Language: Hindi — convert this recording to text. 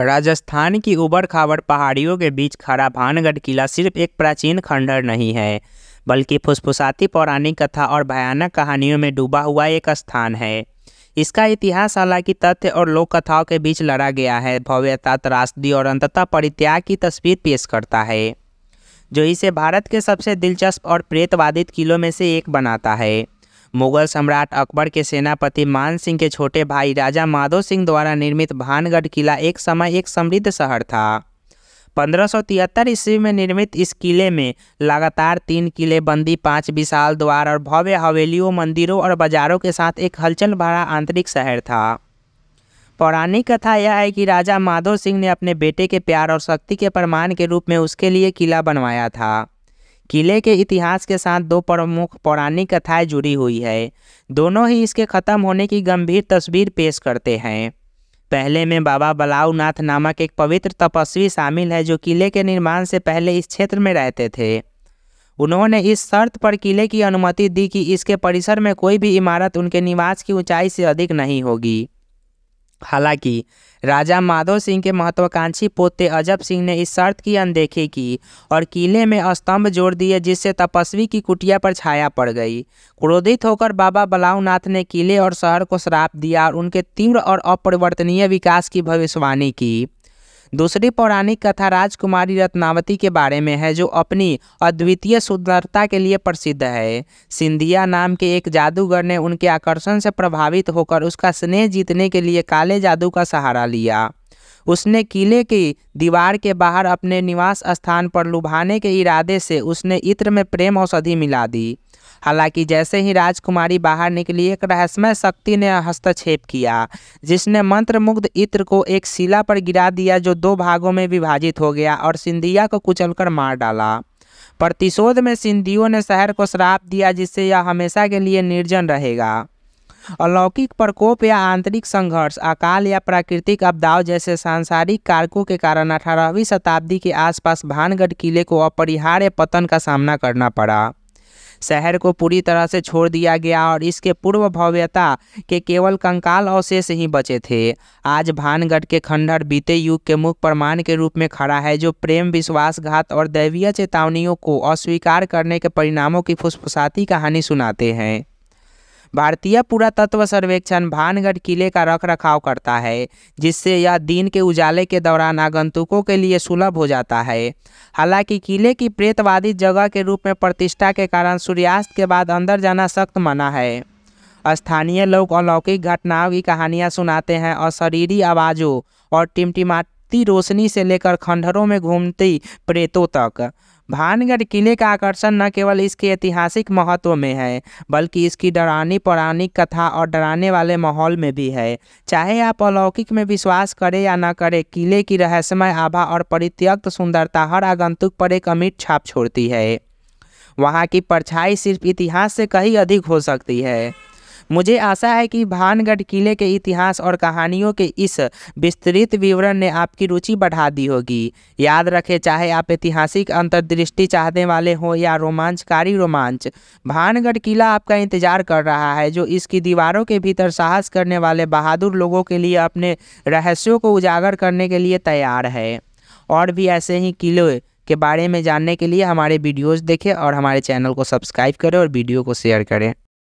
राजस्थान की उबड़ खाबड़ पहाड़ियों के बीच खड़ा भानगढ़ किला सिर्फ एक प्राचीन खंडर नहीं है बल्कि फुसफुसाती पौराणिक कथा और भयानक कहानियों में डूबा हुआ एक स्थान है इसका इतिहास हालांकि तथ्य और लोक कथाओं के बीच लड़ा गया है भव्यता त्रासदी और अंततः परित्याग की तस्वीर पेश करता है जो इसे भारत के सबसे दिलचस्प और प्रेतवादित किलों में से एक बनाता है मुगल सम्राट अकबर के सेनापति मान सिंह के छोटे भाई राजा माधो सिंह द्वारा निर्मित भानगढ़ किला एक समय एक समृद्ध शहर था पंद्रह ईस्वी में निर्मित इस किले में लगातार तीन किले बंदी पांच विशाल द्वार और भव्य हवेलियों मंदिरों और बाजारों के साथ एक हलचल भरा आंतरिक शहर था पौराणिक कथा यह है कि राजा माधो सिंह ने अपने बेटे के प्यार और शक्ति के प्रमाण के रूप में उसके लिए किला बनवाया था किले के इतिहास के साथ दो प्रमुख पौराणिक कथाएं जुड़ी हुई है दोनों ही इसके ख़त्म होने की गंभीर तस्वीर पेश करते हैं पहले में बाबा बलाऊनाथ नामक एक पवित्र तपस्वी शामिल है जो किले के निर्माण से पहले इस क्षेत्र में रहते थे उन्होंने इस शर्त पर किले की अनुमति दी कि इसके परिसर में कोई भी इमारत उनके निवास की ऊंचाई से अधिक नहीं होगी हालांकि राजा माधव सिंह के महत्वाकांक्षी पोते अजब सिंह ने इस शर्त की अनदेखी की और किले में स्तंभ जोड़ दिए जिससे तपस्वी की कुटिया पर छाया पड़ गई क्रोधित होकर बाबा बलावनाथ ने किले और शहर को श्राप दिया और उनके तीव्र और अपरिवर्तनीय विकास की भविष्यवाणी की दूसरी पौराणिक कथा राजकुमारी रत्नावती के बारे में है जो अपनी अद्वितीय सुंदरता के लिए प्रसिद्ध है सिंधिया नाम के एक जादूगर ने उनके आकर्षण से प्रभावित होकर उसका स्नेह जीतने के लिए काले जादू का सहारा लिया उसने किले की दीवार के बाहर अपने निवास स्थान पर लुभाने के इरादे से उसने इत्र में प्रेम औषधि मिला दी हालांकि जैसे ही राजकुमारी बाहर निकली एक रहस्यमय शक्ति ने हस्तक्षेप किया जिसने मंत्रमुग्ध इत्र को एक शिला पर गिरा दिया जो दो भागों में विभाजित हो गया और सिंधिया को कुचलकर मार डाला प्रतिशोध में सिंधियों ने शहर को श्राप दिया जिससे यह हमेशा के लिए निर्जन रहेगा अलौकिक प्रकोप या आंतरिक संघर्ष अकाल या प्राकृतिक आपदाओं जैसे सांसारिक कारकों के कारण अठारहवीं शताब्दी के आसपास भानगढ़ किले को अपरिहार्य पतन का सामना करना पड़ा शहर को पूरी तरह से छोड़ दिया गया और इसके पूर्व भव्यता के केवल कंकाल अवशेष ही बचे थे आज भानगढ़ के खंडहर बीते युग के मुख्य प्रमाण के रूप में खड़ा है जो प्रेम विश्वासघात और दैवीय चेतावनियों को अस्वीकार करने के परिणामों की फुसफुसाती कहानी सुनाते हैं भारतीय पुरातत्व सर्वेक्षण भानगढ़ किले का रख रखाव करता है जिससे यह दिन के उजाले के दौरान आगंतुकों के लिए सुलभ हो जाता है हालांकि किले की प्रेतवादी जगह के रूप में प्रतिष्ठा के कारण सूर्यास्त के बाद अंदर जाना सख्त मना है स्थानीय लोग अलौकिक घटनाओं की कहानियाँ सुनाते हैं और शरीरी आवाज़ों और टिमटिमाती रोशनी से लेकर खंडहरों में घूमती प्रेतों तक भानगढ़ किले का आकर्षण न केवल इसके ऐतिहासिक महत्व में है बल्कि इसकी डरानी पौराणिक कथा और डराने वाले माहौल में भी है चाहे आप अलौकिक में विश्वास करें या न करें किले की रहस्यमय आभा और परित्यक्त सुंदरता हर आगंतुक पर एक अमिट छाप छोड़ती है वहाँ की परछाई सिर्फ इतिहास से कहीं अधिक हो सकती है मुझे आशा है कि भानगढ़ किले के इतिहास और कहानियों के इस विस्तृत विवरण ने आपकी रुचि बढ़ा दी होगी याद रखें चाहे आप ऐतिहासिक अंतर्दृष्टि चाहने वाले हों या रोमांचकारी रोमांच भानगढ़ किला आपका इंतजार कर रहा है जो इसकी दीवारों के भीतर साहस करने वाले बहादुर लोगों के लिए अपने रहस्यों को उजागर करने के लिए तैयार है और भी ऐसे ही किले के बारे में जानने के लिए हमारे वीडियोस देखें और हमारे चैनल को सब्सक्राइब करें और वीडियो को शेयर करें